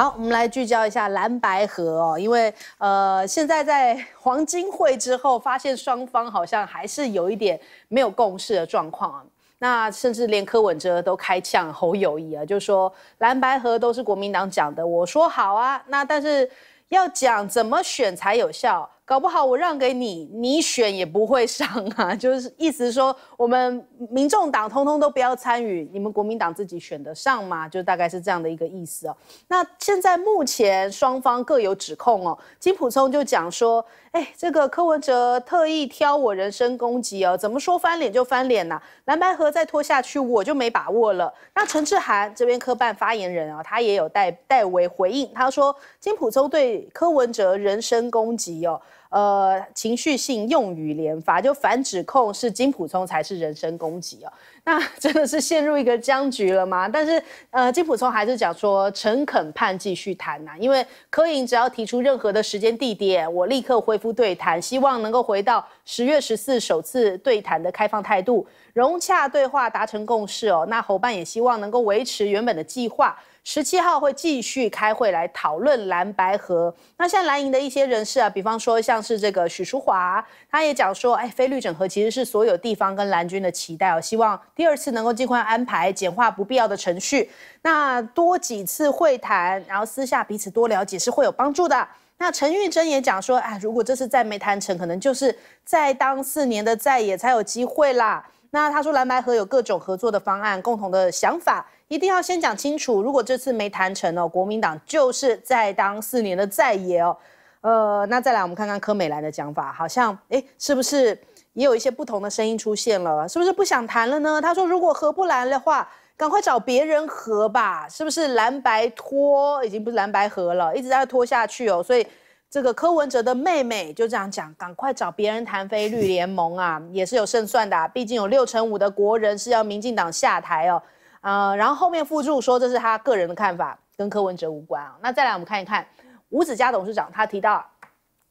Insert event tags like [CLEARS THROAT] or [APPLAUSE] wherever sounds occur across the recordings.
好，我们来聚焦一下蓝白河哦，因为呃，现在在黄金会之后，发现双方好像还是有一点没有共识的状况。那甚至连柯文哲都开呛侯友谊啊，就说蓝白河都是国民党讲的，我说好啊，那但是要讲怎么选才有效。搞不好我让给你，你选也不会上啊。[LAUGHS] 就是意思说，我们民众党通通都不要参与，你们国民党自己选得上嘛？就大概是这样的一个意思哦。那现在目前双方各有指控哦。金普聪就讲说，哎，这个柯文哲特意挑我人身攻击哦，怎么说翻脸就翻脸呐？蓝白河再拖下去，我就没把握了。那陈志涵这边科办发言人啊，他也有代代为回应，他说金普聪对柯文哲人身攻击哦。呃，情绪性用语连发，就反指控是金普聪才是人身攻击哦，那真的是陷入一个僵局了吗？但是，呃，金普聪还是讲说诚恳盼继续谈呐，因为柯尹只要提出任何的时间地点，我立刻恢复对谈，希望能够回到十月十四首次对谈的开放态度，融洽对话达成共识哦。那侯办也希望能够维持原本的计划。十七号会继续开会来讨论蓝白河。那像在蓝营的一些人士啊，比方说像是这个许淑华，他也讲说，哎，非律整合其实是所有地方跟蓝军的期待哦，希望第二次能够尽快安排，简化不必要的程序。那多几次会谈，然后私下彼此多了解是会有帮助的。那陈玉珍也讲说，哎，如果这次再没谈成，可能就是再当四年的再野才有机会啦。那他说蓝白合有各种合作的方案，共同的想法，一定要先讲清楚。如果这次没谈成哦，国民党就是在当四年的在野哦。呃，那再来我们看看柯美兰的讲法，好像哎，是不是也有一些不同的声音出现了？是不是不想谈了呢？他说如果合不来的话，赶快找别人合吧，是不是蓝白拖已经不是蓝白合了，一直在拖下去哦，所以。这个柯文哲的妹妹就这样讲，赶快找别人谈非绿联盟啊，也是有胜算的，毕竟有六成五的国人是要民进党下台哦，呃，然后后面附注说这是他个人的看法，跟柯文哲无关啊。那再来我们看一看吴子嘉董事长，他提到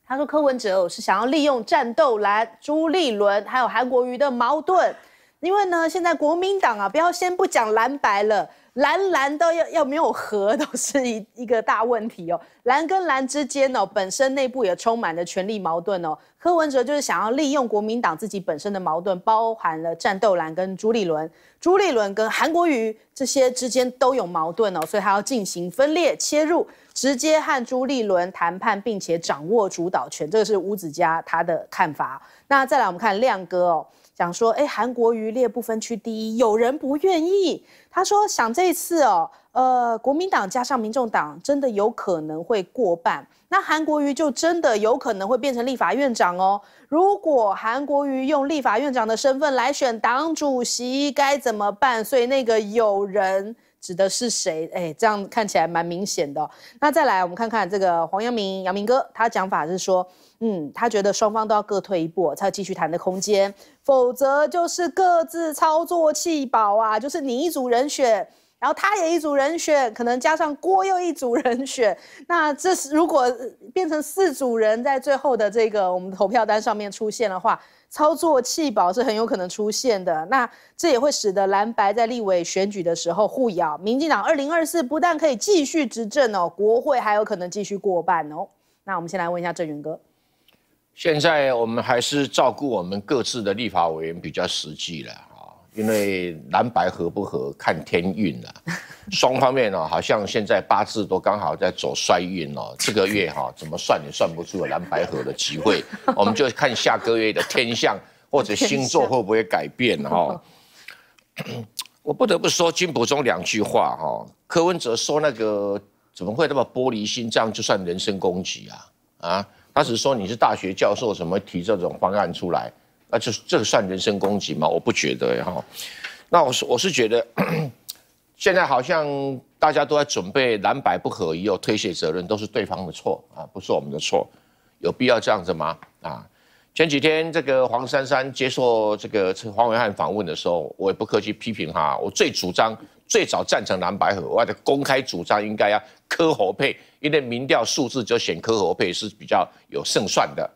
他说柯文哲是想要利用战斗蓝朱立伦还有韩国瑜的矛盾，因为呢现在国民党啊，不要先不讲蓝白了。蓝蓝都要要没有核都是一一个大问题哦。[LAUGHS] 蓝跟蓝之间哦，本身内部也充满了权力矛盾哦。柯文哲就是想要利用国民党自己本身的矛盾，包含了战斗蓝跟朱立伦、朱立伦跟韩国瑜这些之间都有矛盾哦，所以他要进行分裂切入，直接和朱立伦谈判，并且掌握主导权。这个是吴子嘉他的看法。那再来我们看亮哥哦。讲说，哎，韩国瑜列不分区第一，有人不愿意。他说，想这次哦，呃，国民党加上民众党，真的有可能会过半，那韩国瑜就真的有可能会变成立法院长哦。如果韩国瑜用立法院长的身份来选党主席，该怎么办？所以那个有人指的是谁？哎，这样看起来蛮明显的。那再来，我们看看这个黄阳明，阳明哥，他讲法是说。嗯，他觉得双方都要各退一步才有继续谈的空间，否则就是各自操作弃保啊，就是你一组人选，然后他也一组人选，可能加上郭又一组人选，那这是如果变成四组人在最后的这个我们投票单上面出现的话，操作弃保是很有可能出现的。那这也会使得蓝白在立委选举的时候互咬，民进党二零二四不但可以继续执政哦，国会还有可能继续过半哦。那我们先来问一下郑远哥。现在我们还是照顾我们各自的立法委员比较实际了啊，因为蓝白合不合看天运了，[LAUGHS] 双方面呢好像现在八字都刚好在走衰运哦，这个月哈怎么算也算不出蓝白合的机会，[LAUGHS] 我们就看下个月的天象或者星座会不会改变哈。[LAUGHS] 我不得不说金伯忠两句话哈，柯文哲说那个怎么会那么玻璃心，这样就算人身攻击啊啊？他只说你是大学教授，怎么提这种方案出来？那就这算人身攻击吗？我不觉得哈。那我是我是觉得，[COUGHS] 现在好像大家都在准备蓝白不合，又推卸责任，都是对方的错啊，不是我们的错，有必要这样子吗？啊，前几天这个黄珊珊接受这个黄伟汉访问的时候，我也不客气批评他，我最主张。最早赞成蓝白核外的公开主张，应该要科侯配，因为民调数字就选科侯配是比较有胜算的。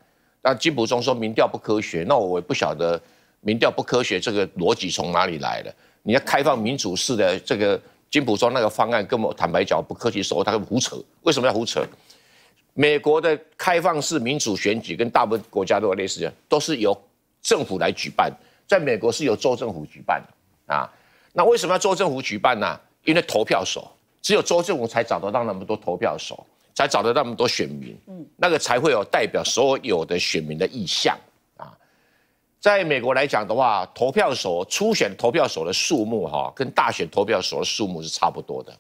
那金普中说民调不科学，那我也不晓得民调不科学这个逻辑从哪里来的。你要开放民主式的这个金普中那个方案，跟我坦白讲不客气说，他胡扯。为什么要胡扯？美国的开放式民主选举跟大部分国家都有类似，都是由政府来举办，在美国是由州政府举办的啊。那为什么要州政府举办呢？因为投票手只有州政府才找得到那么多投票手，才找得那么多选民，嗯，那个才会有代表所有的选民的意向啊。在美国来讲的话，投票手初选投票手的数目哈，跟大选投票手的数目是差不多的。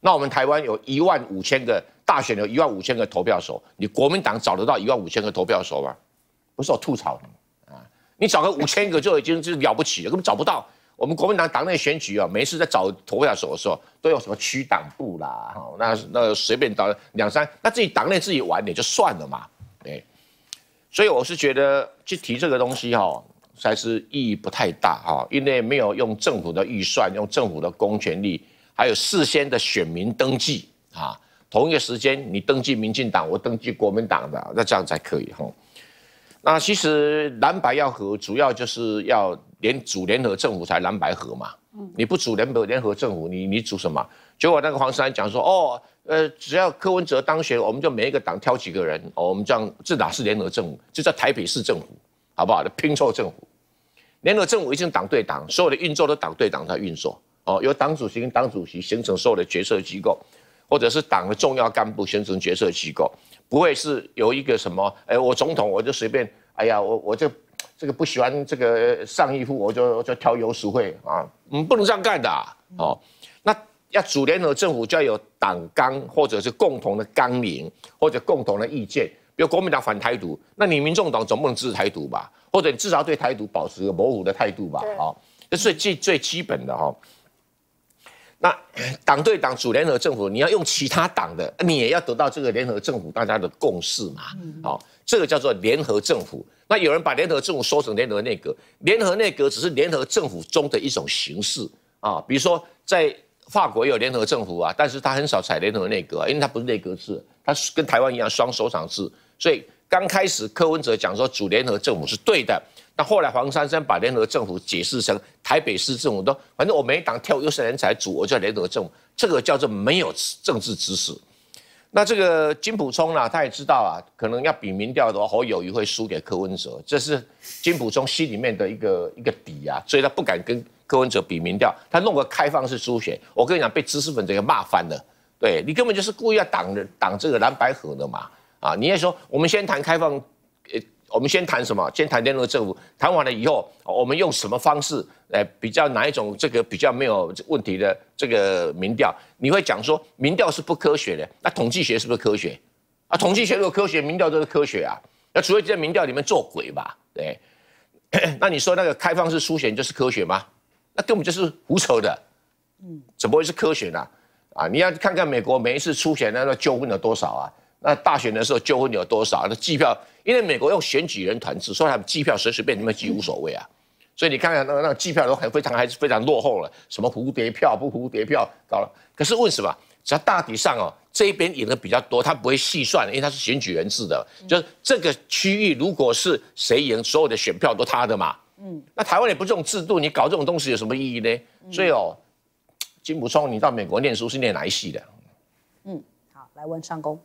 那我们台湾有一万五千个大选有一万五千个投票手，你国民党找得到一万五千个投票手吗？不是我吐槽你啊，你找个五千个就已经是了不起，根本找不到。我们国民党党内选举啊，每次在找投票所的时候，都有什么区党部啦，哈，那那随便到两三，那自己党内自己玩点就算了嘛，对。所以我是觉得去提这个东西哈，还是意义不太大哈，因为没有用政府的预算，用政府的公权力，还有事先的选民登记啊，同一个时间你登记民进党，我登记国民党的，那这样才可以吼。那其实蓝白要合，主要就是要联组联合政府才蓝白合嘛。你不组联合联合政府，你你组什么？结果那个黄世南讲说，哦，呃，只要柯文哲当选，我们就每一个党挑几个人，哦，我们这样，自哪是联合政府？就叫台北市政府，好不好？拼凑政府，联合政府已定党对党，所有的运作都党对党在运作。哦，由党主席跟党主席形成所有的决策机构，或者是党的重要干部形成决策机构。不会是有一个什么？哎，我总统我就随便，哎呀，我我就这个不喜欢这个上衣服，我就就挑油水会啊，嗯，不能这样干的哦。那要组联合政府就要有党纲或者是共同的纲领或者共同的意见，比如国民党反台独，那你民众党总不能支持台独吧？或者你至少对台独保持模糊的态度吧？好，这是最最基本的哈。那党对党主联合政府，你要用其他党的，你也要得到这个联合政府大家的共识嘛？好，这个叫做联合政府。那有人把联合政府说成联合内阁，联合内阁只是联合政府中的一种形式啊。比如说在法国也有联合政府啊，但是他很少采联合内阁，因为他不是内阁制，他是跟台湾一样双首长制。所以刚开始柯文哲讲说主联合政府是对的。后来黄珊珊把联合政府解释成台北市政府，都反正我每一党跳，又是人才组，我叫联合政府，这个叫做没有政治知识。那这个金普聪呢，他也知道啊，可能要比民调的话，侯友谊会输给柯文哲，这是金普聪心里面的一个一个底啊，所以他不敢跟柯文哲比民调，他弄个开放式初选，我跟你讲，被知识分子骂翻了，对你根本就是故意要挡人挡这个蓝白河的嘛，啊，你也说我们先谈开放。我们先谈什么？先谈联合政府。谈完了以后，我们用什么方式？来比较哪一种这个比较没有问题的这个民调？你会讲说民调是不科学的？那统计学是不是科学？啊，统计学如果科学，民调就是科学啊。那除非在民调里面做鬼吧？对。[COUGHS] 那你说那个开放式初选就是科学吗？那根本就是胡扯的。嗯，怎么会是科学呢？啊，你要看看美国每一次出选那个纠纷有多少啊？那大选的时候，就纷有多少？那计票，因为美国用选举人团制，所以他们计票随随便你们寄无所谓啊。所以你看看那个那个计票都很非常还是非常落后了，什么蝴蝶票不蝴蝶票，搞了。可是问什么？只要大体上哦，这一边赢的比较多，他不会细算，因为他是选举人制的，就是这个区域如果是谁赢，所有的选票都他的嘛。嗯。那台湾也不这种制度，你搞这种东西有什么意义呢？所以哦，金普充，你到美国念书是念哪一系的？嗯，好，来问上工。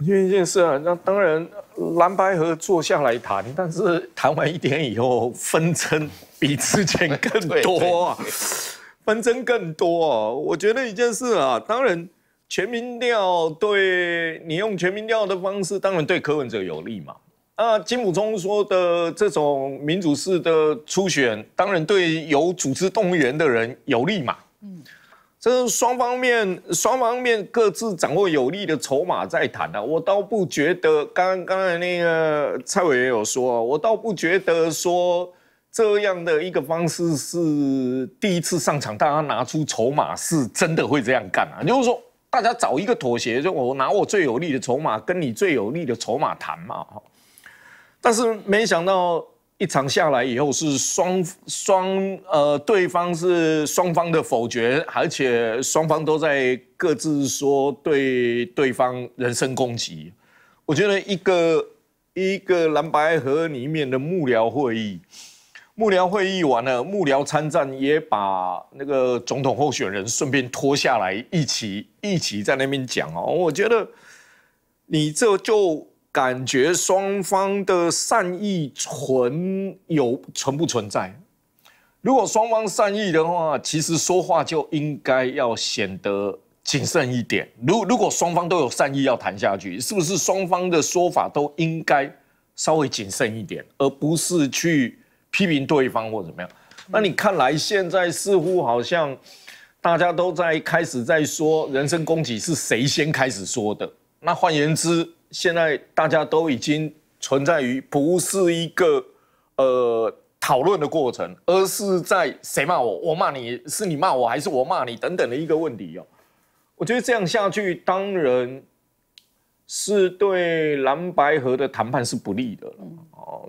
因一件事啊，那当然蓝白合坐下来谈，但是谈完一天以后，纷争比之前更多，啊，纷争更多。我觉得一件事啊，当然全民调对你用全民调的方式，当然对柯文哲有利嘛。那金溥聪说的这种民主式的初选，当然对有组织动员的人有利嘛。嗯。这是双方面，双方面各自掌握有利的筹码在谈啊。我倒不觉得，刚刚才那个蔡委员有说，我倒不觉得说这样的一个方式是第一次上场，大家拿出筹码是真的会这样干啊。就是说，大家找一个妥协，就我拿我最有利的筹码跟你最有利的筹码谈嘛。哈，但是没想到。一场下来以后是双双呃，对方是双方的否决，而且双方都在各自说对对方人身攻击。我觉得一个一个蓝白盒里面的幕僚会议，幕僚会议完了，幕僚参战也把那个总统候选人顺便拖下来一起一起在那边讲哦。我觉得你这就。感觉双方的善意存有存不存在？如果双方善意的话，其实说话就应该要显得谨慎一点。如如果双方都有善意要谈下去，是不是双方的说法都应该稍微谨慎一点，而不是去批评对方或怎么样？那你看来现在似乎好像大家都在开始在说人身攻击是谁先开始说的？那换言之。现在大家都已经存在于不是一个呃讨论的过程，而是在谁骂我，我骂你是你骂我还是我骂你等等的一个问题哦。我觉得这样下去，当然是对蓝白河的谈判是不利的哦。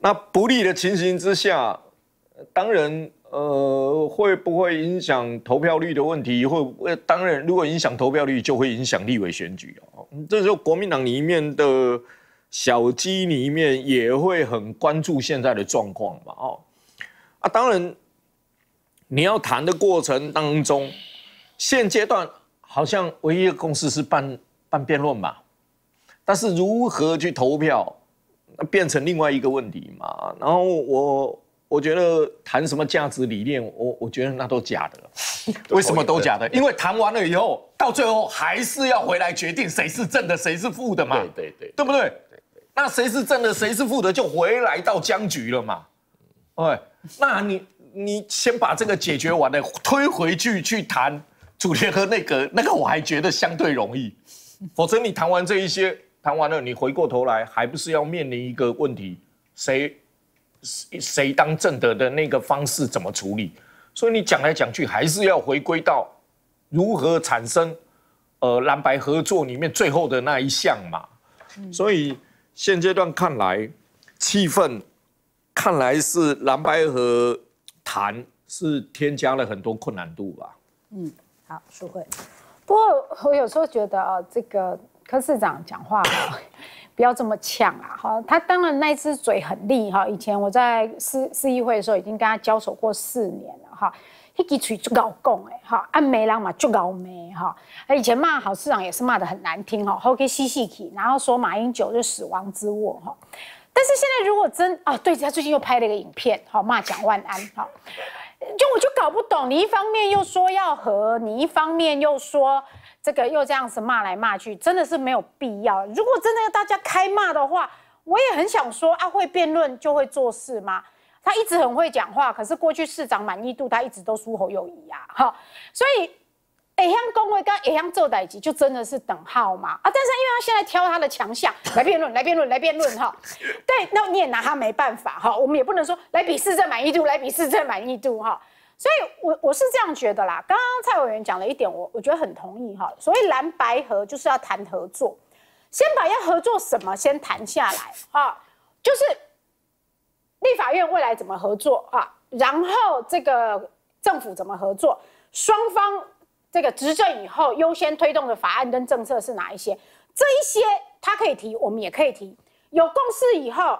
那不利的情形之下，当然。呃，会不会影响投票率的问题？会，当然，如果影响投票率，就会影响立委选举哦。这时候，国民党里面的小鸡里面也会很关注现在的状况嘛。哦，啊，当然，你要谈的过程当中，现阶段好像唯一的共识是办办辩论嘛。但是，如何去投票，那变成另外一个问题嘛。然后我。我觉得谈什么价值理念，我我觉得那都假的。[LAUGHS] 为什么都假的？因为谈完了以后，到最后还是要回来决定谁是正的，谁是负的嘛。对对对，对不对？那谁是正的，谁是负的，就回来到僵局了嘛。哎，那你你先把这个解决完了，推回去去谈主权和那个那个，我还觉得相对容易。否则你谈完这一些，谈完了你回过头来，还不是要面临一个问题，谁？谁当正德的那个方式怎么处理？所以你讲来讲去还是要回归到如何产生呃蓝白合作里面最后的那一项嘛。所以现阶段看来，气氛看来是蓝白和谈是添加了很多困难度吧。嗯，好，淑慧。不过我有时候觉得啊，这个柯市长讲话。不要这么呛啊！哈，他当然那只嘴很厉哈。以前我在市市议会的时候，已经跟他交手过四年了哈。他给嘴就搞共哎哈，按眉了嘛就搞眉哈。哎，以前骂郝市长也是骂的很难听哈，后给吸吸气，然后说马英九是死亡之握哈。但是现在如果真啊，对他最近又拍了一个影片，好骂蒋万安，哈。就我就搞不懂，你一方面又说要和，你一方面又说。这个又这样子骂来骂去，真的是没有必要。如果真的要大家开骂的话，我也很想说啊，会辩论就会做事吗？他一直很会讲话，可是过去市长满意度他一直都输侯友宜啊，哈。所以，A 乡公卫跟 A 乡做代吉就真的是等号嘛啊。但是因为他现在挑他的强项来辩论，来辩论，来辩论，哈。[LAUGHS] 对，那你也拿他没办法哈。我们也不能说来比市政满意度，来比市政满意度哈。所以，我我是这样觉得啦。刚刚蔡委员讲了一点，我我觉得很同意哈。所以蓝白合就是要谈合作，先把要合作什么先谈下来哈。就是立法院未来怎么合作啊？然后这个政府怎么合作？双方这个执政以后优先推动的法案跟政策是哪一些？这一些他可以提，我们也可以提。有共识以后，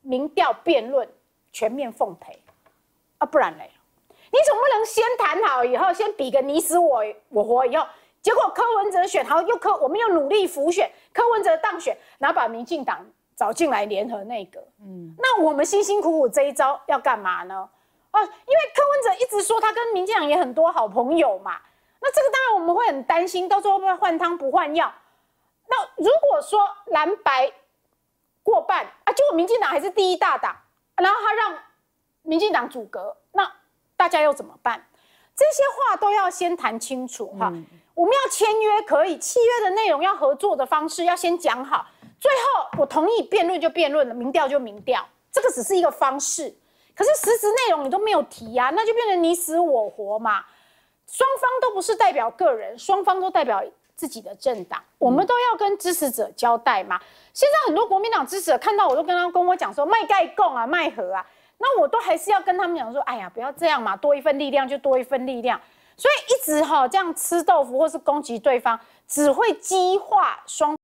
民调辩论全面奉陪啊，不然嘞。你总不能先谈好以后，先比个你死我我活以后，结果柯文哲选好又柯，我们又努力浮选柯文哲当选，然后把民进党找进来联合内阁。嗯，那我们辛辛苦苦这一招要干嘛呢？哦，因为柯文哲一直说他跟民进党也很多好朋友嘛，那这个当然我们会很担心，到时候会不会换汤不换药？那如果说蓝白过半啊，结果民进党还是第一大党，然后他让民进党阻隔，大家又怎么办？这些话都要先谈清楚哈。我们要签约可以，契约的内容、要合作的方式要先讲好。最后我同意辩论就辩论了，民调就民调，这个只是一个方式。可是实质内容你都没有提啊，那就变成你死我活嘛。双方都不是代表个人，双方都代表自己的政党，我们都要跟支持者交代嘛。现在很多国民党支持者看到我都跟他跟我讲说，卖盖贡啊，卖和啊。那我都还是要跟他们讲说，哎呀，不要这样嘛，多一份力量就多一份力量，所以一直哈这样吃豆腐或是攻击对方，只会激化双。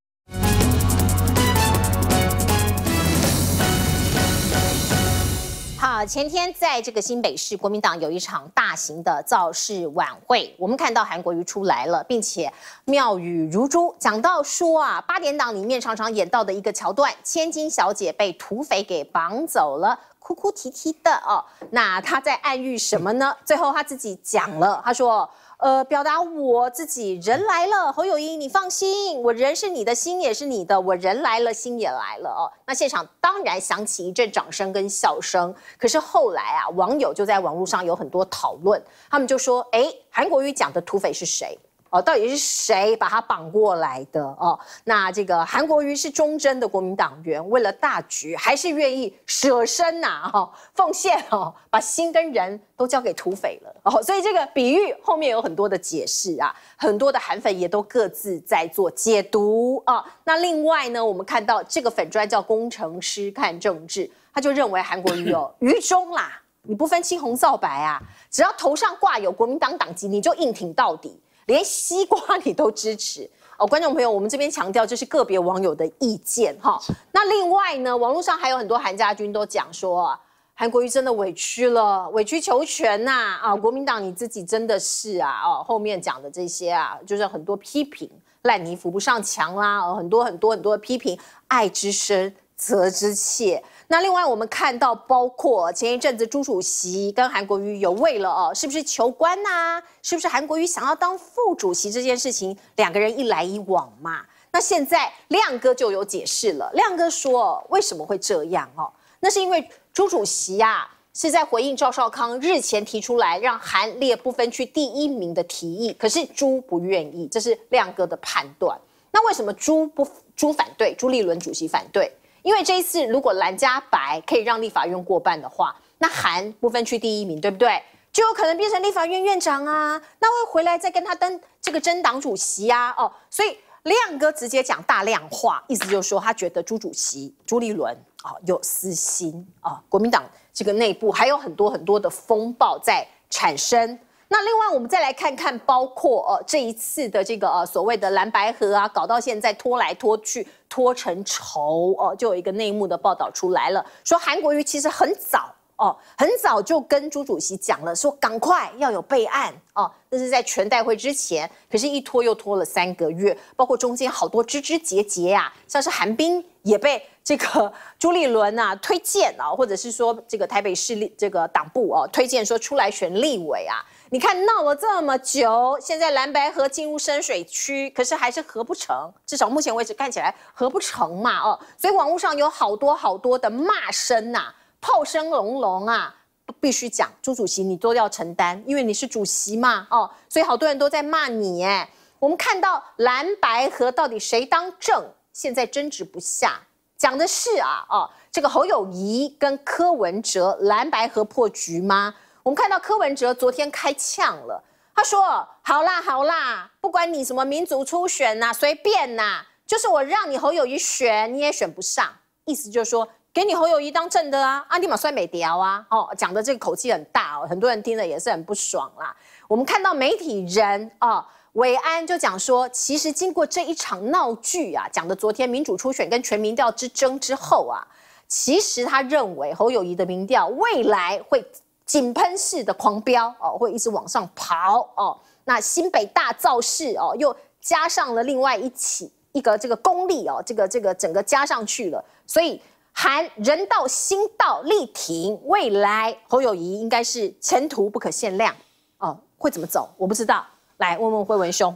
好，前天在这个新北市国民党有一场大型的造势晚会，我们看到韩国瑜出来了，并且妙语如珠，讲到说啊，八点档里面常常演到的一个桥段，千金小姐被土匪给绑走了。哭哭啼啼的哦，那他在暗喻什么呢？最后他自己讲了，他说：“呃，表达我自己人来了，侯友谊，你放心，我人是你的心也是你的，我人来了，心也来了。”哦，那现场当然响起一阵掌声跟笑声。可是后来啊，网友就在网络上有很多讨论，他们就说：“哎，韩国瑜讲的土匪是谁？”到底是谁把他绑过来的？哦，那这个韩国瑜是忠贞的国民党员，为了大局还是愿意舍身呐？哦，奉献哦，把心跟人都交给土匪了哦。所以这个比喻后面有很多的解释啊，很多的韩粉也都各自在做解读啊。那另外呢，我们看到这个粉砖叫工程师看政治，他就认为韩国瑜哦 [CLEARS THROAT] 愚忠啦，你不分青红皂白啊，只要头上挂有国民党党籍，你就硬挺到底。连西瓜你都支持哦，观众朋友，我们这边强调这是个别网友的意见哈。那另外呢，网络上还有很多韩家军都讲说，韩国瑜真的委屈了，委曲求全呐啊！国民党你自己真的是啊哦，后面讲的这些啊，就是很多批评，烂泥扶不上墙啦，很多很多很多的批评，爱之深，责之切。那另外，我们看到包括前一阵子朱主席跟韩国瑜有为了哦，是不是求官呐？是不是韩国瑜想要当副主席这件事情，两个人一来一往嘛？那现在亮哥就有解释了。亮哥说，为什么会这样哦？那是因为朱主席啊。是在回应赵少康日前提出来让韩列不分区第一名的提议，可是朱不愿意，这是亮哥的判断。那为什么朱不朱反对？朱立伦主席反对。因为这一次，如果蓝加白可以让立法院过半的话，那韩不分区第一名，对不对？就有可能变成立法院院长啊，那会回来再跟他当这个真党主席啊，哦，所以亮哥直接讲大量话，意思就是说，他觉得朱主席朱立伦啊有私心啊，国民党这个内部还有很多很多的风暴在产生。那另外，我们再来看看，包括呃这一次的这个呃所谓的蓝白河啊，搞到现在拖来拖去，拖成仇哦，就有一个内幕的报道出来了，说韩国瑜其实很早哦，很早就跟朱主席讲了，说赶快要有备案哦，这是在全代会之前，可是，一拖又拖了三个月，包括中间好多枝枝节节呀，像是韩冰也被这个朱立伦啊推荐啊，或者是说这个台北市立这个党部哦推荐说出来选立委啊。你看闹了这么久，现在蓝白河进入深水区，可是还是合不成，至少目前为止看起来合不成嘛，哦，所以网络上有好多好多的骂声呐，炮声隆隆啊，必须讲朱主席你都要承担，因为你是主席嘛，哦，所以好多人都在骂你哎。我们看到蓝白河到底谁当政，现在争执不下，讲的是啊，哦，这个侯友谊跟柯文哲蓝白河破局吗？[LAUGHS] 我们看到柯文哲昨天开呛了，他说：“好啦，好啦，不管你什么民主初选呐，随便呐，就是我让你侯友谊选，你也选不上。”意思就是说，给你侯友谊当正的啊，立马衰美调啊，哦，讲的这个口气很大哦，很多人听了也是很不爽啦。我们看到媒体人啊，韦安就讲说，其实经过这一场闹剧啊，讲的昨天民主初选跟全民调之争之后啊，其实他认为侯友谊的民调未来会。井喷式的狂飙哦，会一直往上跑哦。那新北大造势哦，又加上了另外一起一个这个功力哦，这个这个整个加上去了。所以，韩人道心道力挺未来侯友谊，应该是前途不可限量哦。会怎么走，我不知道。来问问辉文兄。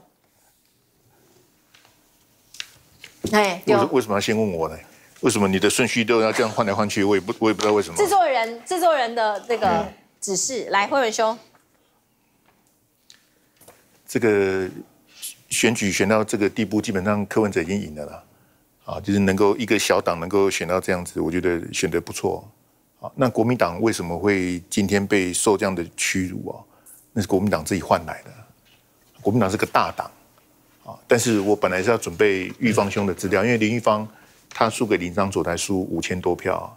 哎，为为什么要先问我呢？为什么你的顺序都要这样换来换去？我也不我也不知道为什么。制作人制作人的这个。只是来惠文兄，这个选举选到这个地步，基本上柯文哲已经赢了啦。啊，就是能够一个小党能够选到这样子，我觉得选得不错。啊，那国民党为什么会今天被受这样的屈辱啊？那是国民党自己换来的。国民党是个大党，啊，但是我本来是要准备玉芳兄的资料，因为林玉芳他输给林芳佐台输五千多票。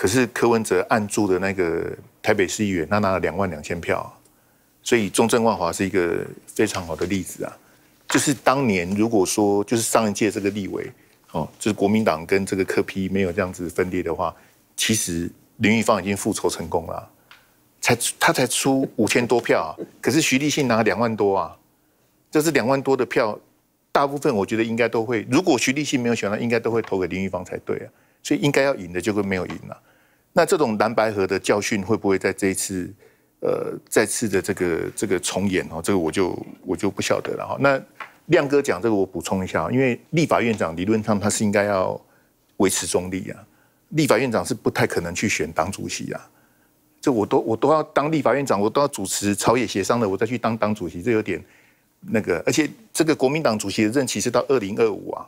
可是柯文哲按住的那个台北市议员，他拿了两万两千票，所以中正万华是一个非常好的例子啊。就是当年如果说就是上一届这个立委，哦，就是国民党跟这个柯批没有这样子分裂的话，其实林育芳已经复仇成功了。才他才出五千多票，可是徐立信拿两万多啊，这是两万多的票，大部分我觉得应该都会，如果徐立信没有选上，应该都会投给林育芳才对啊。所以应该要赢的就会没有赢了，那这种蓝白合的教训会不会在这一次，呃，再次的这个这个重演哦？这个我就我就不晓得了哈。那亮哥讲这个，我补充一下，因为立法院长理论上他是应该要维持中立啊，立法院长是不太可能去选党主席啊。这我都我都要当立法院长，我都要主持朝野协商的，我再去当党主席，这有点那个。而且这个国民党主席的任期是到二零二五啊，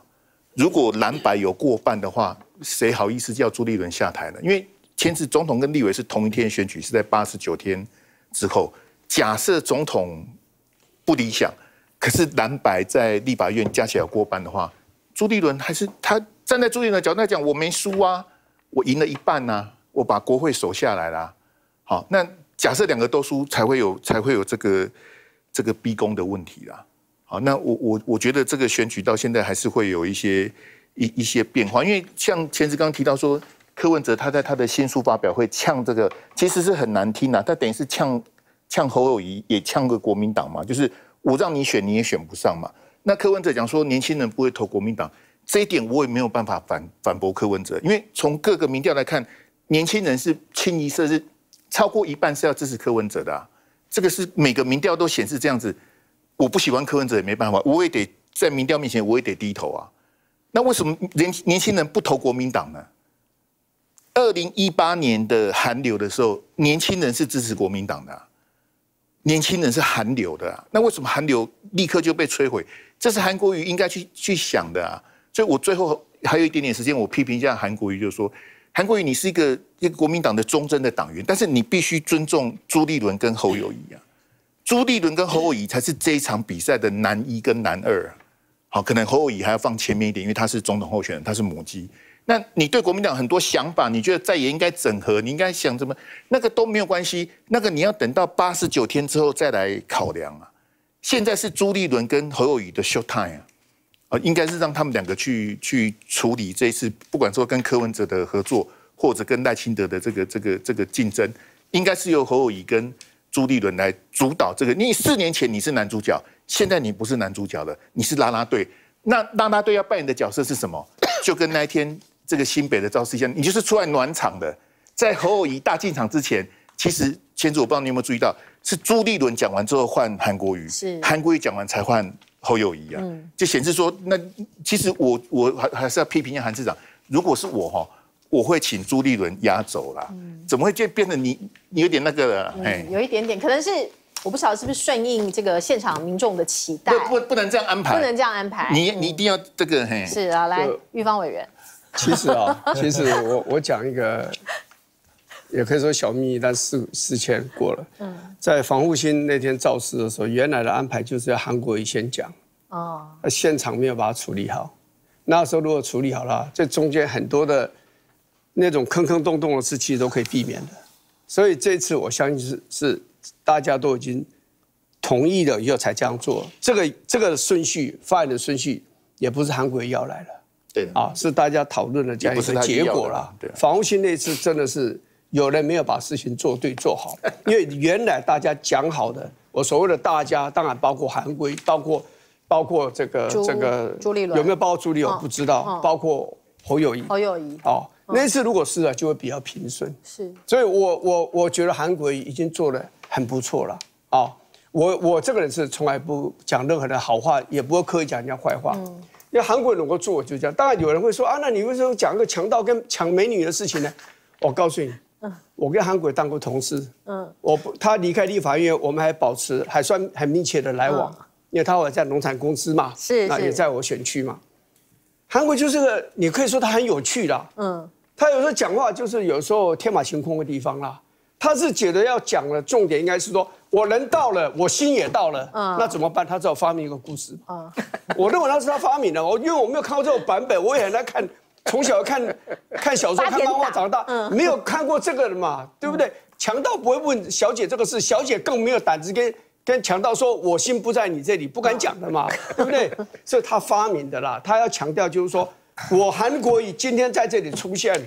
如果蓝白有过半的话。谁好意思叫朱立伦下台呢？因为前次总统跟立委是同一天选举，是在八十九天之后。假设总统不理想，可是蓝白在立法院加起来过半的话，朱立伦还是他站在朱立伦的角度来讲，我没输啊，我赢了一半呐，我把国会守下来啦。」好，那假设两个都输，才会有才会有这个这个逼宫的问题啦。好，那我我我觉得这个选举到现在还是会有一些。一一些变化，因为像前次刚提到说，柯文哲他在他的新书发表会呛这个，其实是很难听呐。他等于是呛呛侯友谊，也呛个国民党嘛，就是我让你选，你也选不上嘛。那柯文哲讲说年轻人不会投国民党，这一点我也没有办法反反驳柯文哲，因为从各个民调来看，年轻人是清一色是超过一半是要支持柯文哲的，这个是每个民调都显示这样子。我不喜欢柯文哲也没办法，我也得在民调面前我也得低头啊。那为什么年年轻人不投国民党呢？二零一八年的韩流的时候，年轻人是支持国民党的，年轻人是韩流的。啊。那为什么韩流立刻就被摧毁？这是韩国瑜应该去去想的啊！所以我最后还有一点点时间，我批评一下韩国瑜，就是说：韩国瑜，你是一个一个国民党的忠贞的党员，但是你必须尊重朱立伦跟侯友谊啊！朱立伦跟侯友谊才是这一场比赛的男一跟男二。啊。好，可能侯友宜还要放前面一点，因为他是总统候选人，他是母鸡。那你对国民党很多想法，你觉得在也应该整合，你应该想怎么那个都没有关系，那个你要等到八十九天之后再来考量啊。现在是朱立伦跟侯友宜的 s h o w t i m e 啊，应该是让他们两个去去处理这一次，不管说跟柯文哲的合作，或者跟赖清德的这个这个这个竞争，应该是由侯友宜跟朱立伦来主导这个。你四年前你是男主角。现在你不是男主角了，你是拉拉队。那拉拉队要扮演的角色是什么？[COUGHS] 就跟那一天这个新北的赵氏一样，你就是出来暖场的。在侯友谊大进场之前，其实前阵我不知道你有没有注意到，是朱立伦讲完之后换韩国瑜，是韩国瑜讲完才换侯友谊啊，就显示说那其实我我还还是要批评一下韩市长。如果是我哈，我会请朱立伦压走啦。嗯，怎么会就变得你有点那个了？哎，有一点点，可能是。我不晓得是不是顺应这个现场民众的期待，不不能这样安排，不能这样安排，你你一定要这个嘿。是啊，来玉芳委员。其实啊，[LAUGHS] 其实我我讲一个，也可以说小秘密，但四四千过了。嗯。在防护新那天造势的时候，原来的安排就是要韩国瑜先讲。哦。现场没有把它处理好，那时候如果处理好了，这中间很多的，那种坑坑洞洞的事其实都可以避免的。所以这次我相信是是。大家都已经同意了以后才这样做，这个这个顺序发言的顺序也不是韩国要来了，对啊，是大家讨论的这样一个结果了。防务性那次真的是有人没有把事情做对做好，[LAUGHS] 因为原来大家讲好的，我所谓的大家当然包括韩国，包括包括这个这个朱立伦有没有包括朱立友不知道，包括侯友谊侯友谊哦，那次如果是啊，就会比较平顺。是，所以我我我觉得韩国已经做了。很不错了啊！我我这个人是从来不讲任何的好话，也不会刻意讲人家坏话。嗯。因为韩国能够做就这样，当然有人会说啊，那你什么讲个强盗跟抢美女的事情呢？我告诉你，嗯，我跟韩国当过同事，嗯，我不他离开立法院，我们还保持还算很密切的来往，因为他我在农产公司嘛，是那也在我选区嘛。韩国就是个你可以说他很有趣啦，嗯，他有时候讲话就是有时候天马行空的地方啦。他是觉得要讲的重点应该是说，我人到了，我心也到了，那怎么办？他只好发明一个故事。啊，我认为那是他发明的。我因为我没有看过这个版本，我也很爱看，从小看，[LAUGHS] 看小说、看漫画长大，没有看过这个的嘛，对不对？强盗不会问小姐这个事，小姐更没有胆子跟跟强盗说，我心不在你这里，不敢讲的嘛，对不对？[LAUGHS] 所以他发明的啦，他要强调就是说我韩国瑜今天在这里出现。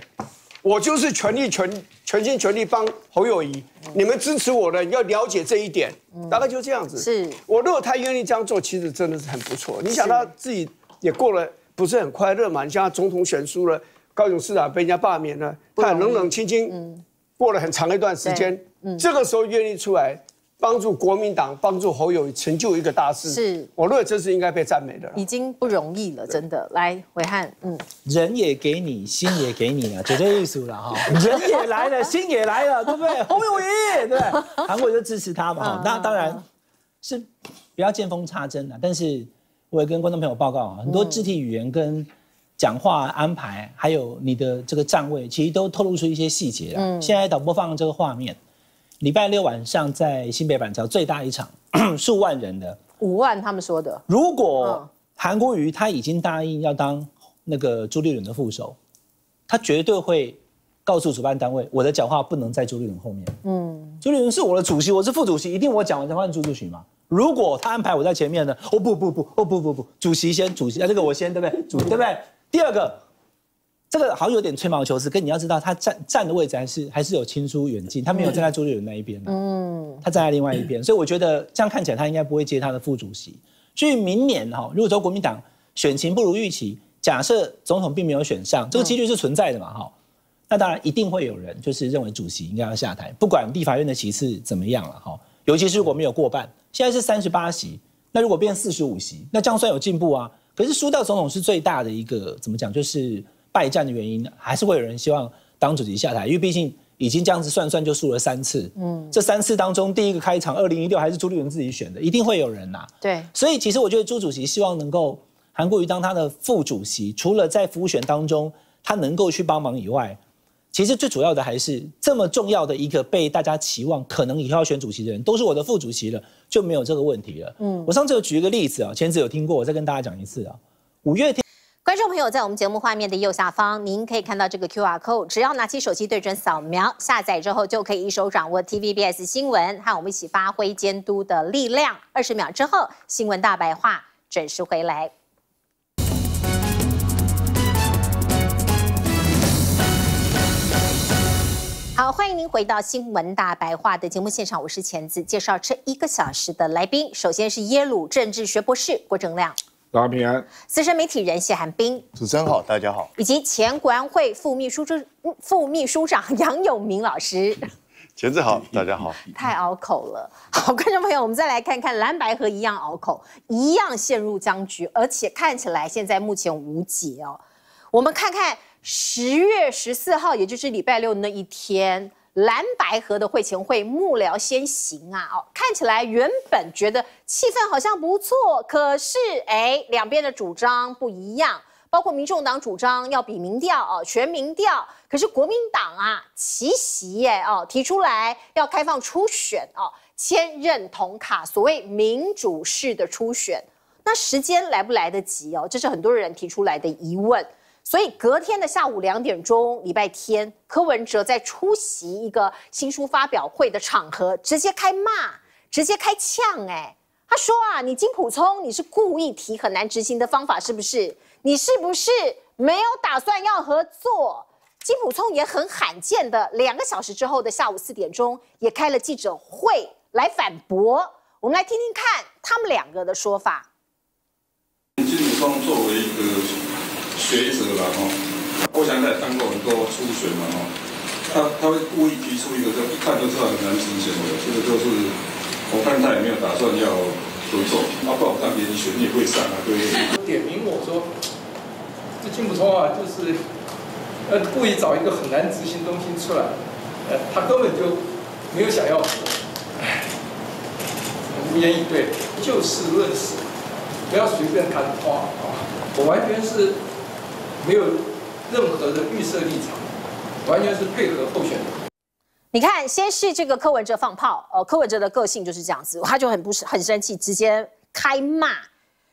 我就是全力全全心全力帮侯友谊，你们支持我的，要了解这一点，大概就这样子。是，我如果他愿意这样做，其实真的是很不错。你想他自己也过了不是很快乐嘛？你像总统选输了，高雄市长被人家罢免了，他冷冷清清过了很长一段时间，这个时候愿意出来。帮助国民党，帮助侯友成就一个大事，是，我认为这是应该被赞美的，已经不容易了，真的。来，伟汉，嗯，人也给你，心也给你了，[LAUGHS] 就这意思了哈。人也来了，[LAUGHS] 心也来了，对不对？侯友宜，对，韩国就支持他嘛。那当然是不要见风插针的，但是我也跟观众朋友报告啊，很多肢体语言、跟讲话安排，还有你的这个站位，其实都透露出一些细节嗯，现在导播放这个画面。礼拜六晚上在新北板桥最大一场，[CLEARS THROAT] 数万人的五万，他们说的。如果韩国瑜他已经答应要当那个朱立伦的副手，他绝对会告诉主办单位，我的讲话不能在朱立伦后面。嗯，朱立伦是我的主席，我是副主席，一定我讲完才换朱主席嘛。如果他安排我在前面呢？哦不不不，哦不不不，主席先主席啊，这个我先对不对？主对不对？第二个。这个好像有点吹毛求疵，跟你要知道，他站站的位置还是还是有亲疏远近，他没有站在朱立伦那一边的，嗯，他站在另外一边，所以我觉得这样看起来，他应该不会接他的副主席。至于明年哈，如果说国民党选情不如预期，假设总统并没有选上，这个几率是存在的嘛哈，那当然一定会有人就是认为主席应该要下台，不管立法院的席次怎么样了哈，尤其是如果没有过半，现在是三十八席，那如果变四十五席，那这样算有进步啊，可是输掉总统是最大的一个，怎么讲就是。败战的原因还是会有人希望党主席下台，因为毕竟已经这样子算算就输了三次。嗯，这三次当中，第一个开场，二零一六还是朱立伦自己选的，一定会有人拿。对，所以其实我觉得朱主席希望能够韩国瑜当他的副主席，除了在服务选当中他能够去帮忙以外，其实最主要的还是这么重要的一个被大家期望可能以后要选主席的人，都是我的副主席了，就没有这个问题了。嗯，我上次有举一个例子啊，前次有听过，我再跟大家讲一次啊，五月天。观众朋友，在我们节目画面的右下方，您可以看到这个 QR code，只要拿起手机对准扫描，下载之后就可以一手掌握 TVBS 新闻。和我们一起发挥监督的力量。二十秒之后，新闻大白话准时回来。好，欢迎您回到新闻大白话的节目现场，我是钱子，介绍这一个小时的来宾，首先是耶鲁政治学博士郭正亮。大家平安，资深媒体人谢寒冰，主持人好，大家好，以及前国安会副秘书长、副秘书长杨永明老师，茄子好，大家好，太拗口了。好，观众朋友，我们再来看看蓝白河一样拗口，一样陷入僵局，而且看起来现在目前无解哦。我们看看十月十四号，也就是礼拜六那一天。蓝白河的会前会幕僚先行啊哦，看起来原本觉得气氛好像不错，可是哎，两边的主张不一样，包括民众党主张要比民调哦，全民调，可是国民党啊奇袭耶哦，提出来要开放初选哦，签认同卡，所谓民主式的初选，那时间来不来得及哦？这是很多人提出来的疑问。所以隔天的下午两点钟，礼拜天，柯文哲在出席一个新书发表会的场合，直接开骂，直接开呛，哎，他说啊，你金普聪，你是故意提很难执行的方法，是不是？你是不是没有打算要合作？金普聪也很罕见的，两个小时之后的下午四点钟，也开了记者会来反驳。我们来听听看他们两个的说法。金普聪作为一个。学者啦，哦，我想他也看过很多初选嘛，哦，他他会故意提出一个，就一看就知道很难执行的，这个就是我看他也没有打算要合作，那不好看，别人选也不会上啊，对不对？点名我说，这金不通啊，就是呃故意找一个很难执行东西出来，呃，他根本就没有想要，唉，无言以对，就事论事，不要随便谈话啊，我完全是。没有任何的预设立场，完全是配合候选人。你看，先是这个柯文哲放炮，呃，柯文哲的个性就是这样子，他就很不是很生气，直接开骂。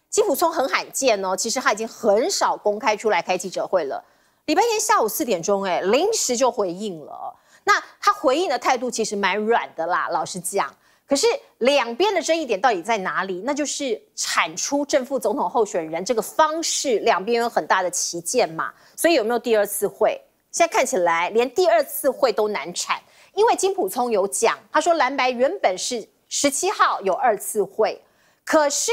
基普聪很罕见哦，其实他已经很少公开出来开记者会了。礼拜天下午四点钟，哎，临时就回应了。那他回应的态度其实蛮软的啦，老实讲。可是两边的争议点到底在哪里？那就是产出正副总统候选人这个方式，两边有很大的歧舰嘛。所以有没有第二次会？现在看起来连第二次会都难产，因为金普聪有讲，他说蓝白原本是十七号有二次会，可是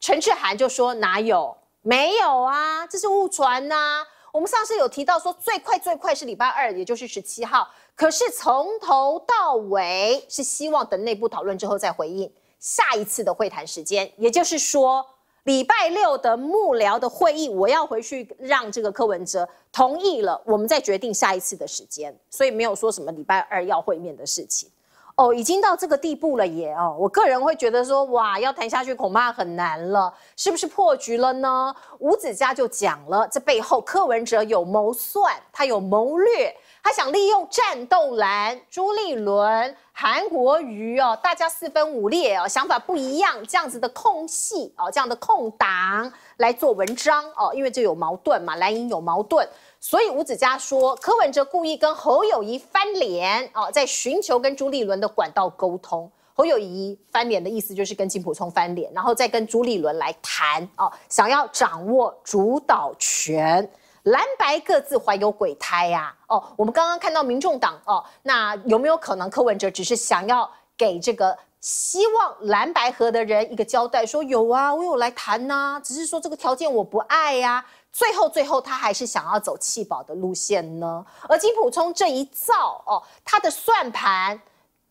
陈志涵就说哪有？没有啊，这是误传呐。我们上次有提到说，最快最快是礼拜二，也就是十七号。可是从头到尾是希望等内部讨论之后再回应下一次的会谈时间，也就是说礼拜六的幕僚的会议，我要回去让这个柯文哲同意了，我们再决定下一次的时间。所以没有说什么礼拜二要会面的事情。哦，已经到这个地步了耶哦，我个人会觉得说，哇，要谈下去恐怕很难了，是不是破局了呢？吴子家就讲了，这背后柯文哲有谋算，他有谋略，他想利用战斗蓝、朱立伦、韩国瑜哦，大家四分五裂哦，想法不一样，这样子的空隙哦，这样的空档来做文章哦，因为这有矛盾嘛，蓝营有矛盾。所以吴子嘉说，柯文哲故意跟侯友谊翻脸哦，在寻求跟朱立伦的管道沟通。侯友谊翻脸的意思就是跟金普聪翻脸，然后再跟朱立伦来谈哦，想要掌握主导权。蓝白各自怀有鬼胎呀哦，我们刚刚看到民众党哦，那有没有可能柯文哲只是想要给这个希望蓝白合的人一个交代，说有啊，我有来谈呐，只是说这个条件我不爱呀。最后，最后他还是想要走弃保的路线呢。而金普聪这一造哦，他的算盘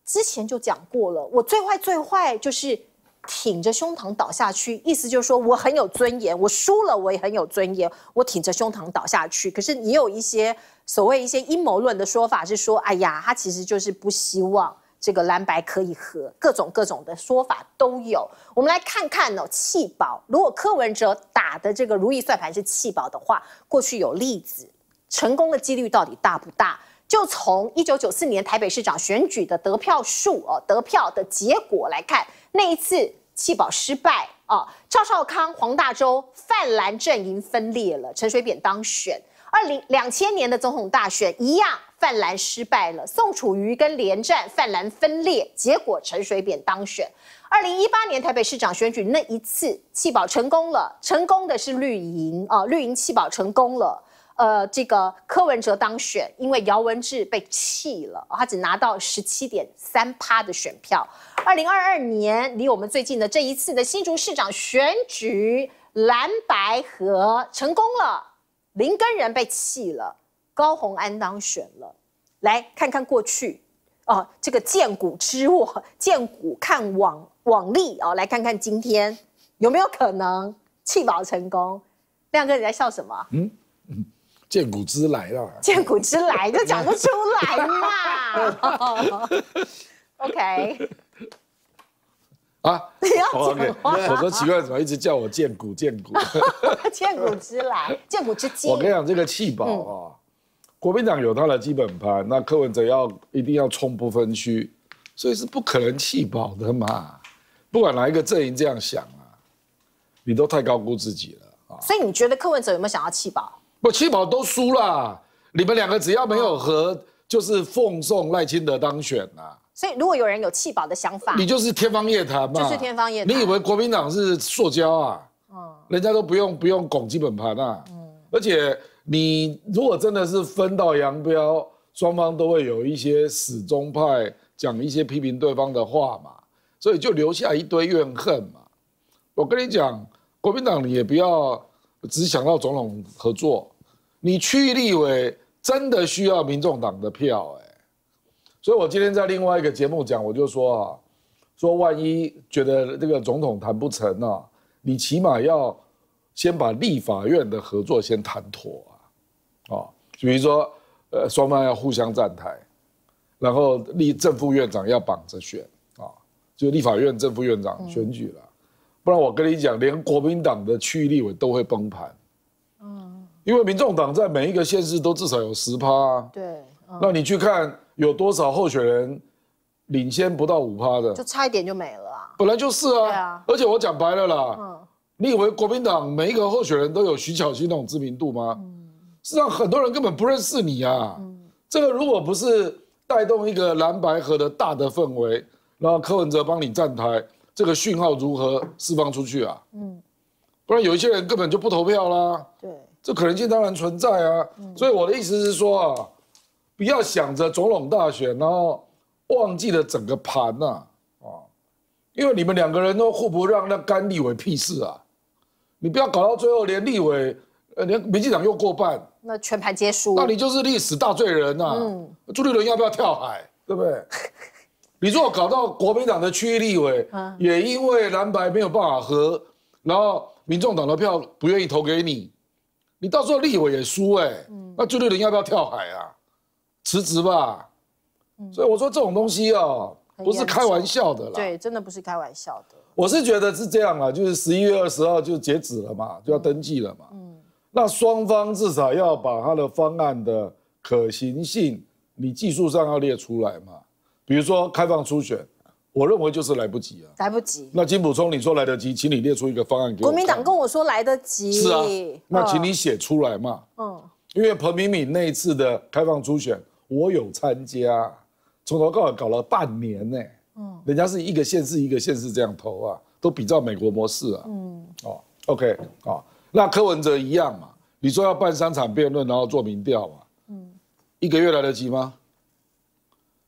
之前就讲过了。我最坏最坏就是挺着胸膛倒下去，意思就是说我很有尊严，我输了我也很有尊严，我挺着胸膛倒下去。可是也有一些所谓一些阴谋论的说法是说，哎呀，他其实就是不希望。这个蓝白可以合，各种各种的说法都有。我们来看看呢，弃保。如果柯文哲打的这个如意算盘是弃保的话，过去有例子，成功的几率到底大不大？就从一九九四年台北市长选举的得票数哦，得票的结果来看，那一次弃保失败啊，赵少康、黄大洲泛蓝阵营分裂了，陈水扁当选。二零两千年的总统大选一样泛蓝失败了，宋楚瑜跟连战泛蓝分裂，结果陈水扁当选。二零一八年台北市长选举那一次弃保成功了，成功的是绿营啊，绿营弃保成功了，呃，这个柯文哲当选，因为姚文智被弃了，他只拿到十七点三趴的选票。二零二二年离我们最近的这一次的新竹市长选举，蓝白合成功了。林根人被弃了，高鸿安当选了。来看看过去，哦，这个见古知卧，见 [LAUGHS] 古看往往例，哦，来看看今天有没有可能弃保成功。亮哥，你在笑什么？嗯嗯，见古之来了，见古之来就讲不出来嘛。[LAUGHS] OK。啊，OK，[LAUGHS] 你要我说奇怪，怎么一直叫我见骨见骨？见 [LAUGHS] 骨之来，见骨之机。我跟你讲，这个气保啊，国民党有他的基本盘，那柯文哲要一定要冲不分区，所以是不可能气保的嘛。不管哪一个阵营这样想啊，你都太高估自己了啊。所以你觉得柯文哲有没有想要气保？不，气保都输了。你们两个只要没有和，就是奉送赖清德当选啊。所以，如果有人有弃保的想法，你就是天方夜谭嘛，就是天方夜谭。你以为国民党是塑胶啊？哦，人家都不用不用拱基本盘啊。嗯，而且你如果真的是分道扬镳，双方都会有一些死忠派讲一些批评对方的话嘛，所以就留下一堆怨恨嘛。我跟你讲，国民党你也不要只想到总统合作，你去立委真的需要民众党的票。所以，我今天在另外一个节目讲，我就说啊，说万一觉得这个总统谈不成呢，你起码要先把立法院的合作先谈妥啊，啊，比如说，呃，双方要互相站台，然后立正副院长要绑着选啊，就立法院正副院长选举了，不然我跟你讲，连国民党的区立委都会崩盘，嗯，因为民众党在每一个县市都至少有十趴啊，对，那你去看。有多少候选人领先不到五趴的？就差一点就没了啊！本来就是啊，对啊。而且我讲白了啦，嗯，你以为国民党每一个候选人都有徐巧芯那种知名度吗？嗯，事实上很多人根本不认识你啊。嗯，这个如果不是带动一个蓝白河的大的氛围，然后柯文哲帮你站台，这个讯号如何释放出去啊？嗯，不然有一些人根本就不投票啦。对，这可能性当然存在啊。所以我的意思是说啊。不要想着总统大选，然后忘记了整个盘呐啊！因为你们两个人都互不让，那干立委屁事啊！你不要搞到最后连立委，呃，连民进党又过半，那全盘皆输。那你就是历史大罪人呐！嗯，朱立伦要不要跳海？对不对？[LAUGHS] 你如果搞到国民党的区立委也因为蓝白没有办法合，然后民众党的票不愿意投给你，你到时候立委也输哎，那朱立伦要不要跳海啊？辞职吧，所以我说这种东西哦，不是开玩笑的啦。对，真的不是开玩笑的。我是觉得是这样啊，就是十一月二十号就截止了嘛，就要登记了嘛。嗯，那双方至少要把他的方案的可行性，你技术上要列出来嘛。比如说开放初选，我认为就是来不及啊，来不及。那金普充，你说来得及，请你列出一个方案给我。国民党跟我说来得及。是啊，那请你写出来嘛。嗯，因为彭明敏那一次的开放初选。我有参加，从头到尾搞了半年呢。嗯，人家是一个县市一个县市这样投啊，都比照美国模式啊。嗯，哦，OK，哦，那柯文哲一样嘛，你说要办三场辩论，然后做民调嘛。嗯，一个月来得及吗？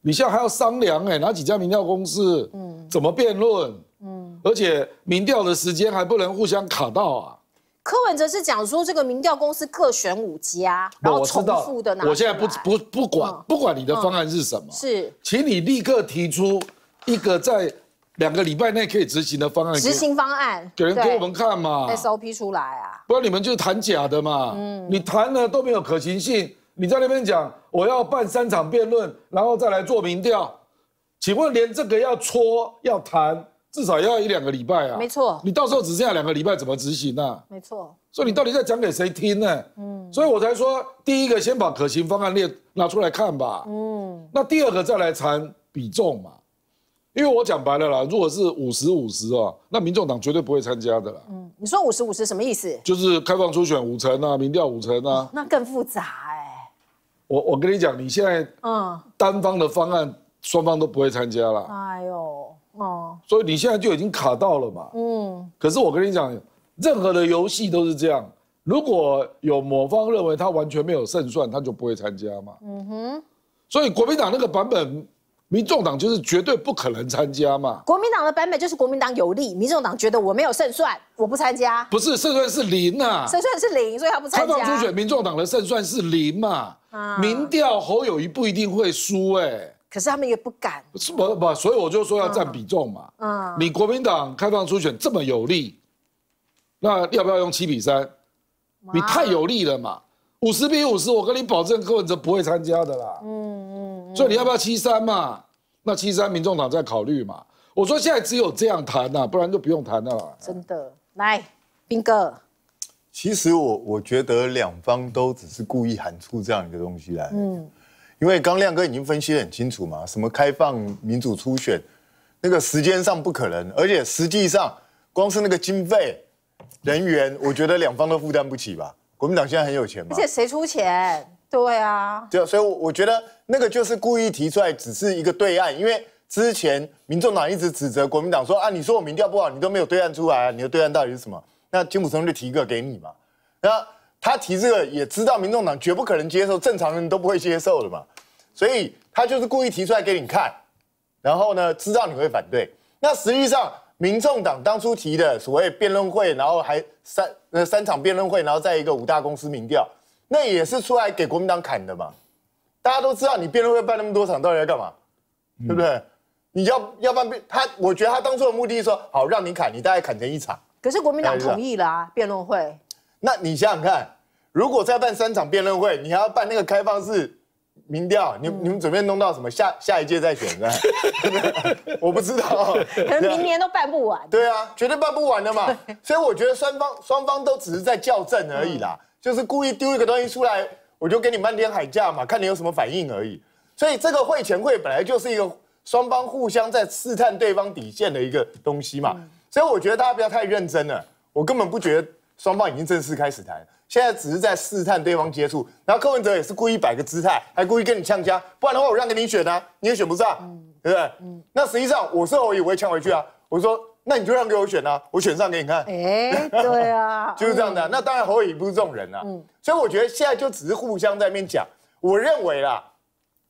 你现在还要商量哎，哪几家民调公司？嗯，怎么辩论？嗯，而且民调的时间还不能互相卡到啊。柯文哲是讲说，这个民调公司各选五家，然后重复的。我现在不不不管，不管你的方案是什么。是，请你立刻提出一个在两个礼拜内可以执行的方案。执行方案，给人给我们看嘛 s o p 出来啊！不然你们就是谈假的嘛。嗯，你谈了都没有可行性。你在那边讲，我要办三场辩论，然后再来做民调。请问连这个要搓要谈？至少要一两个礼拜啊，没错。你到时候只剩下两个礼拜，怎么执行呢？没错。所以你到底在讲给谁听呢？嗯。所以我才说，第一个先把可行方案列拿出来看吧。嗯。那第二个再来谈比重嘛，因为我讲白了啦，如果是五十五十啊，那民众党绝对不会参加的啦。嗯。你说五十五十什么意思？就是开放初选五成啊，民调五成啊。那更复杂哎。我我跟你讲，你现在嗯，单方的方案，双方都不会参加了。哎呦。所以你现在就已经卡到了嘛？嗯。可是我跟你讲，任何的游戏都是这样。如果有某方认为他完全没有胜算，他就不会参加嘛。嗯哼。所以国民党那个版本，民众党就是绝对不可能参加嘛。国民党的版本就是国民党有利，民众党觉得我没有胜算，我不参加。不是胜算是零啊。胜算是零，所以他不参加。开放初选，民众党的胜算是零嘛？啊。民调侯友谊不一定会输哎。可是他们也不敢。是不不，所以我就说要占比重嘛。嗯。你国民党开放初选这么有利，那要不要用七比三？你太有利了嘛。五十比五十，我跟你保证柯文哲不会参加的啦。嗯嗯所以你要不要七三嘛？那七三，民众党在考虑嘛。我说现在只有这样谈呐，不然就不用谈了。真的，来，兵哥。其实我我觉得两方都只是故意喊出这样一个东西来。嗯。因为刚亮哥已经分析得很清楚嘛，什么开放民主初选，那个时间上不可能，而且实际上光是那个经费、人员，我觉得两方都负担不起吧。国民党现在很有钱嘛，而且谁出钱？对啊，对啊，所以我觉得那个就是故意提出来，只是一个对岸。因为之前民众党一直指责国民党说啊，你说我民调不好，你都没有对岸出来，你的对岸到底是什么？那金普生就提一个给你嘛，那他提这个也知道民众党绝不可能接受，正常人都不会接受的嘛。所以他就是故意提出来给你看，然后呢，知道你会反对。那实际上，民众党当初提的所谓辩论会，然后还三呃三场辩论会，然后在一个五大公司民调，那也是出来给国民党砍的嘛。大家都知道，你辩论会办那么多场，到底要干嘛？对不对？你要要办辩他，我觉得他当初的目的是说好让你砍，你大概砍成一场。可是国民党同意了辩论会。那你想想看，如果再办三场辩论会，你还要办那个开放式？民调，你你们准备弄到什么？下下一届再选，的？[LAUGHS] 我不知道，可能明年都办不完。对啊，绝对办不完的嘛。所以我觉得双方双方都只是在校正而已啦，就是故意丢一个东西出来，我就给你漫天喊价嘛，看你有什么反应而已。所以这个会前会本来就是一个双方互相在试探对方底线的一个东西嘛。所以我觉得大家不要太认真了，我根本不觉得双方已经正式开始谈。现在只是在试探对方接触，然后柯文哲也是故意摆个姿态，还故意跟你呛家，不然的话我让给你选啊，你也选不上，对不对？嗯，那实际上我是侯友宜呛回去啊，我说那你就让给我选啊，我选上给你看。哎，对啊，[LAUGHS] 就是这样的。那当然侯友不是这种人啊，嗯，所以我觉得现在就只是互相在那边讲。我认为啦，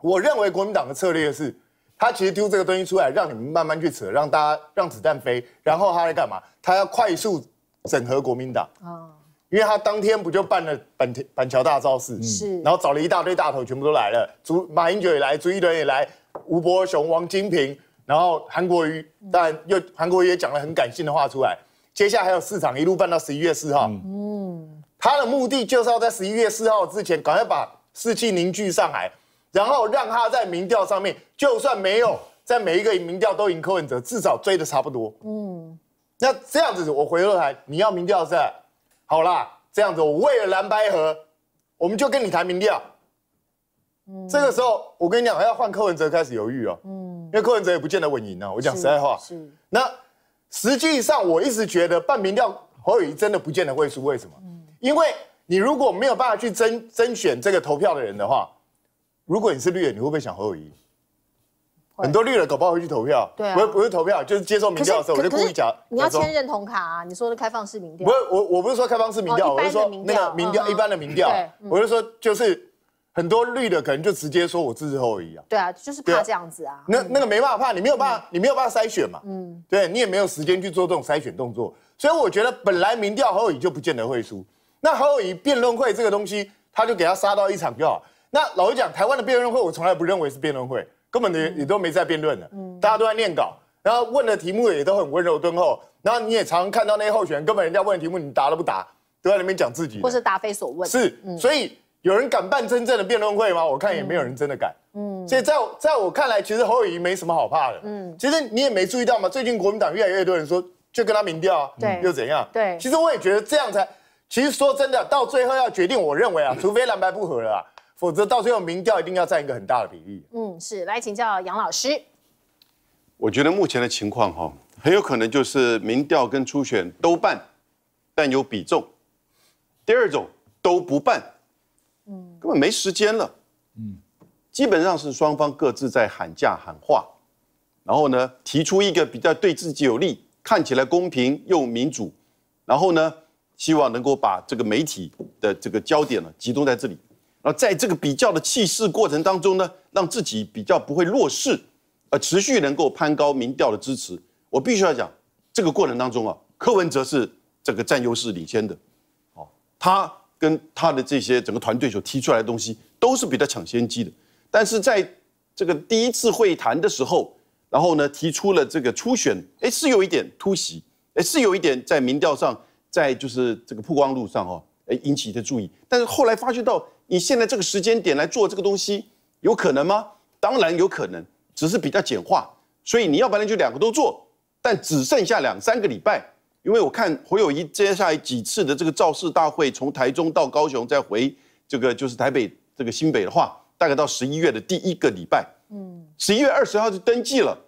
我认为国民党的策略是，他其实丢这个东西出来让你们慢慢去扯，让大家让子弹飞，然后他来干嘛？他要快速整合国民党啊。因为他当天不就办了板板桥大招式，是，然后找了一大堆大头全部都来了，朱马英九也来，朱一伦也来，吴伯雄、王金平，然后韩国瑜，但然又韩国瑜也讲了很感性的话出来。接下来还有市场一路办到十一月四号，嗯，他的目的就是要在十一月四号之前，赶快把士气凝聚上来，然后让他在民调上面，就算没有在每一个民调都赢柯文哲，至少追的差不多。嗯，那这样子我回过台，来，你要民调在。好啦，这样子，我为了蓝白河，我们就跟你谈民调。这个时候，我跟你讲，要换柯文哲开始犹豫哦。嗯。因为柯文哲也不见得稳赢啊。我讲实在话。是。那实际上，我一直觉得办民调侯友谊真的不见得会输。为什么？嗯。因为你如果没有办法去甄甄选这个投票的人的话，如果你是绿的，你会不会想侯友谊？很多绿的搞不好会去投票，对，不不是投票，就是接受民调的时候我就故意讲，你要签认同卡，啊？你说的开放式民调。不是我我不是说开放式民调，我是说那个民调一般的民调，我就说就是很多绿的可能就直接说我支持侯友谊啊。对啊，就是怕这样子啊。那那个没办法，怕你没有办法，你没有办法筛选嘛，嗯，对你也没有时间去做这种筛选动作，所以我觉得本来民调侯友谊就不见得会输，那侯友谊辩论会这个东西他就给他杀到一场就好。那老实讲，台湾的辩论会我从来不认为是辩论会。根本的也都没在辩论了，大家都在念稿，然后问的题目也都很温柔敦厚，然后你也常看到那些候选人，根本人家问的题目你答都不答，都在那边讲自己，或是答非所问。是，所以有人敢办真正的辩论会吗？我看也没有人真的敢。嗯，所以在在我看来，其实侯友谊没什么好怕的。嗯，其实你也没注意到嘛，最近国民党越来越多人说，就跟他民调啊，对，又怎样？对，其实我也觉得这样才，其实说真的，到最后要决定，我认为啊，除非蓝白不合了。否则，到最后民调一定要占一个很大的比例。嗯，是。来请教杨老师，我觉得目前的情况哈，很有可能就是民调跟初选都办，但有比重；第二种都不办，嗯，根本没时间了。嗯，基本上是双方各自在喊价喊话，然后呢，提出一个比较对自己有利、看起来公平又民主，然后呢，希望能够把这个媒体的这个焦点呢集中在这里。那在这个比较的气势过程当中呢，让自己比较不会弱势，呃，持续能够攀高民调的支持。我必须要讲，这个过程当中啊，柯文哲是这个占优势领先的，哦，他跟他的这些整个团队所提出来的东西都是比较抢先机的。但是在这个第一次会谈的时候，然后呢提出了这个初选，哎，是有一点突袭，哎，是有一点在民调上，在就是这个曝光路上哈，哎，引起的注意。但是后来发觉到。你现在这个时间点来做这个东西，有可能吗？当然有可能，只是比较简化。所以你要不然就两个都做，但只剩下两三个礼拜。因为我看胡友谊接下来几次的这个造势大会，从台中到高雄，再回这个就是台北这个新北的话，大概到十一月的第一个礼拜，嗯，十一月二十号就登记了，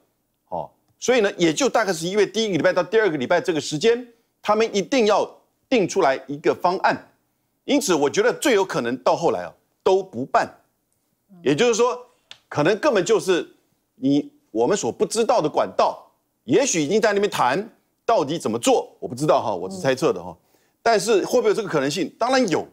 哦，所以呢，也就大概十一月第一个礼拜到第二个礼拜这个时间，他们一定要定出来一个方案。因此，我觉得最有可能到后来哦都不办，也就是说，可能根本就是你我们所不知道的管道，也许已经在那边谈到底怎么做，我不知道哈，我是猜测的哈。但是会不会有这个可能性？当然有，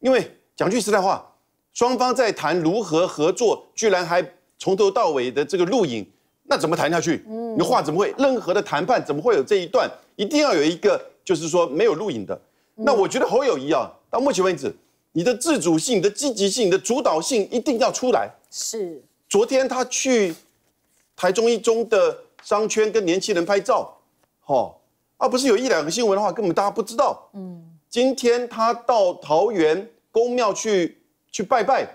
因为讲句实在话，双方在谈如何合作，居然还从头到尾的这个录影，那怎么谈下去？嗯，你话怎么会？任何的谈判怎么会有这一段？一定要有一个，就是说没有录影的。那我觉得侯友谊啊，到目前为止，你的自主性、的积极性、的主导性一定要出来。是。昨天他去台中一中的商圈跟年轻人拍照，哦，啊，不是有一两个新闻的话，根本大家不知道。嗯。今天他到桃园公庙去去拜拜，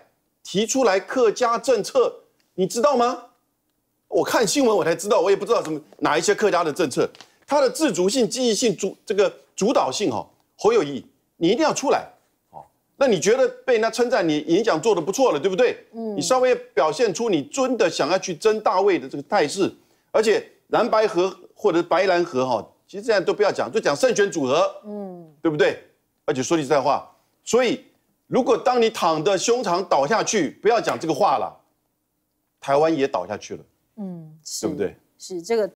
提出来客家政策，你知道吗？我看新闻我才知道，我也不知道什么哪一些客家的政策。他的自主性、积极性、主这个主导性，哈。侯友谊，你一定要出来，好，那你觉得被人家称赞你演讲做的不错了，对不对？嗯，你稍微表现出你真的想要去争大位的这个态势，而且蓝白河或者白蓝河哈，其实这样都不要讲，就讲胜选组合，嗯，对不对？而且说句实在话，所以如果当你躺的胸膛倒下去，不要讲这个话了，台湾也倒下去了，嗯，对不对？是这个。